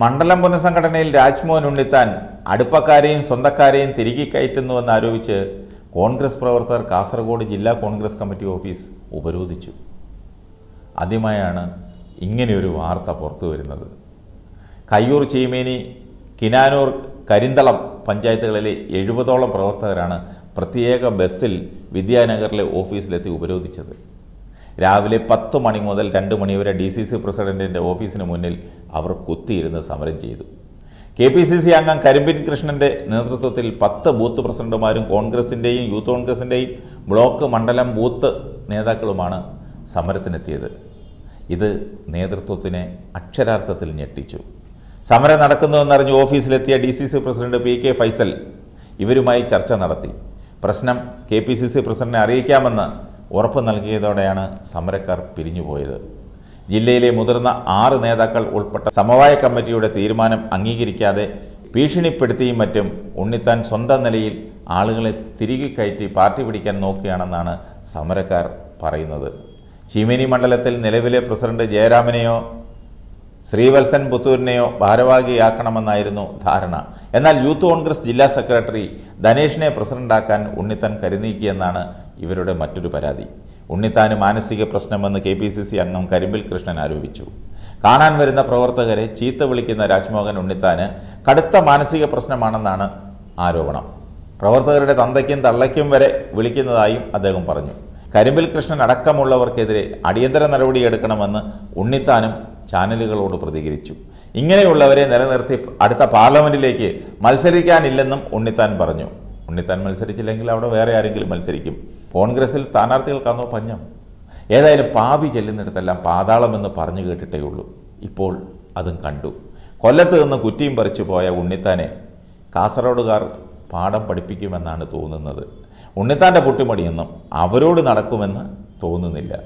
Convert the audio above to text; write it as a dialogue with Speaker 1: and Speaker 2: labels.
Speaker 1: മണ്ഡലം പുനഃസംഘടനയിൽ രാജ്മോഹൻ ഉണ്ണിത്താൻ അടുപ്പക്കാരെയും സ്വന്തക്കാരെയും തിരികെ കയറ്റുന്നുവെന്ന് ആരോപിച്ച് കോൺഗ്രസ് പ്രവർത്തകർ കാസർഗോഡ് ജില്ലാ കോൺഗ്രസ് കമ്മിറ്റി ഓഫീസ് ഉപരോധിച്ചു ആദ്യമായാണ് ഇങ്ങനെയൊരു വാർത്ത പുറത്തു വരുന്നത് കയ്യൂർ ചീമേനി കിനാനൂർ കരിന്തളം പഞ്ചായത്തുകളിലെ എഴുപതോളം പ്രവർത്തകരാണ് പ്രത്യേക ബസ്സിൽ വിദ്യാനഗറിലെ ഓഫീസിലെത്തി ഉപരോധിച്ചത് രാവിലെ പത്ത് മണി മുതൽ രണ്ട് മണിവരെ ഡി സി സി പ്രസിഡന്റിൻ്റെ ഓഫീസിന് മുന്നിൽ അവർ കുത്തിയിരുന്ന് സമരം ചെയ്തു കെ പി സി സി അംഗം കരിമ്പിൻ കൃഷ്ണൻ്റെ നേതൃത്വത്തിൽ പത്ത് ബൂത്ത് പ്രസിഡന്റുമാരും കോൺഗ്രസിൻ്റെയും യൂത്ത് കോൺഗ്രസിൻ്റെയും ബ്ലോക്ക് മണ്ഡലം ബൂത്ത് നേതാക്കളുമാണ് സമരത്തിനെത്തിയത് ഇത് നേതൃത്വത്തിനെ അക്ഷരാർത്ഥത്തിൽ ഞെട്ടിച്ചു സമരം നടക്കുന്നുവെന്നറിഞ്ഞ് ഓഫീസിലെത്തിയ D C C president P K Faisal ഇവരുമായി ചർച്ച നടത്തി പ്രശ്നം കെ പി സി സി പ്രസിഡന്റിനെ അറിയിക്കാമെന്ന് ഉറപ്പ് നൽകിയതോടെയാണ് സമരക്കാർ പിരിഞ്ഞുപോയത് ജില്ലയിലെ മുതിർന്ന ആറ് നേതാക്കൾ ഉൾപ്പെട്ട സമവായ കമ്മിറ്റിയുടെ തീരുമാനം അംഗീകരിക്കാതെ ഭീഷണിപ്പെടുത്തിയും മറ്റും ഉണ്ണിത്താൻ സ്വന്തം നിലയിൽ ആളുകളെ തിരികെ കയറ്റി പാർട്ടി പിടിക്കാൻ നോക്കുകയാണെന്നാണ് സമരക്കാർ പറയുന്നത് ചീമേനി മണ്ഡലത്തിൽ നിലവിലെ പ്രസിഡന്റ് ജയരാമനെയോ ശ്രീവത്സൻ പുത്തൂരിനെയോ ഭാരവാഹിയാക്കണമെന്നായിരുന്നു ധാരണ എന്നാൽ യൂത്ത് കോൺഗ്രസ് ജില്ലാ സെക്രട്ടറി ധനേഷിനെ പ്രസിഡന്റാക്കാൻ ഉണ്ണിത്തൻ കരുനീക്കിയെന്നാണ് ഇവരുടെ മറ്റൊരു പരാതി ഉണ്ണിത്താന് മാനസിക പ്രശ്നമെന്ന് കെ പി സി സി അംഗം കരിമ്പിൽ കൃഷ്ണൻ ആരോപിച്ചു കാണാൻ വരുന്ന പ്രവർത്തകരെ ചീത്ത വിളിക്കുന്ന രാജ്മോഹൻ ഉണ്ണിത്താന് കടുത്ത മാനസിക പ്രശ്നമാണെന്നാണ് ആരോപണം പ്രവർത്തകരുടെ തന്തയ്ക്കും തള്ളയ്ക്കും വരെ വിളിക്കുന്നതായും അദ്ദേഹം പറഞ്ഞു കരിമ്പിൽ കൃഷ്ണൻ അടക്കമുള്ളവർക്കെതിരെ അടിയന്തര നടപടിയെടുക്കണമെന്ന് ഉണ്ണിത്താനും ചാനലുകളോട് പ്രതികരിച്ചു ഇങ്ങനെയുള്ളവരെ നിലനിർത്തി അടുത്ത പാർലമെൻറ്റിലേക്ക് മത്സരിക്കാനില്ലെന്നും ഉണ്ണിത്താൻ പറഞ്ഞു ഉണ്ണിത്താൻ മത്സരിച്ചില്ലെങ്കിൽ അവിടെ വേറെ ആരെങ്കിലും മത്സരിക്കും കോൺഗ്രസിൽ സ്ഥാനാർത്ഥികൾക്കാന്നോ പഞ്ഞം ഏതായാലും പാവി ചെല്ലുന്നിടത്തെല്ലാം പാതാളമെന്ന് പറഞ്ഞു കേട്ടിട്ടേ ഉള്ളൂ ഇപ്പോൾ അതും കണ്ടു കൊല്ലത്ത് നിന്ന് കുറ്റിയും പറിച്ചു പോയ ഉണ്ണിത്താനെ കാസർഗോഡുകാർ പാഠം പഠിപ്പിക്കുമെന്നാണ് തോന്നുന്നത് ഉണ്ണിത്താൻ്റെ പൊട്ടിമടിയൊന്നും അവരോട് നടക്കുമെന്ന് തോന്നുന്നില്ല